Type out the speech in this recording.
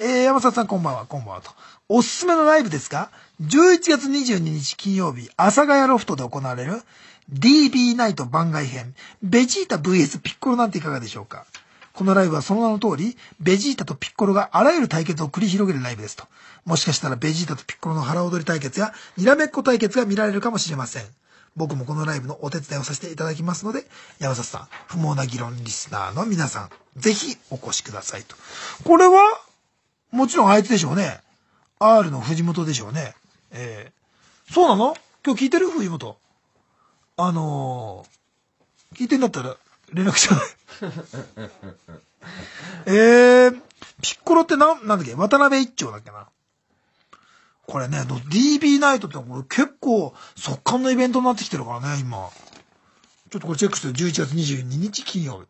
えー、山里さんこんばんは、こんばんはと。おすすめのライブですか ?11 月22日金曜日、阿佐ヶ谷ロフトで行われる DB ナイト番外編、ベジータ VS ピッコロなんていかがでしょうかこのライブはその名の通り、ベジータとピッコロがあらゆる対決を繰り広げるライブですと。もしかしたらベジータとピッコロの腹踊り対決や、にらめっこ対決が見られるかもしれません。僕もこのライブのお手伝いをさせていただきますので、山里さん、不毛な議論リスナーの皆さん、ぜひお越しくださいと。これはもちろんあいつでしょうね。R の藤本でしょうね。えー、そうなの今日聞いてる藤本。あのー、聞いてんだったら連絡ちゃう。えー、ピッコロってなん、なんだっけ渡辺一丁だっけな。これね、DB ナイトってこれ結構速乾のイベントになってきてるからね、今。ちょっとこれチェックしてる。11月22日金曜日。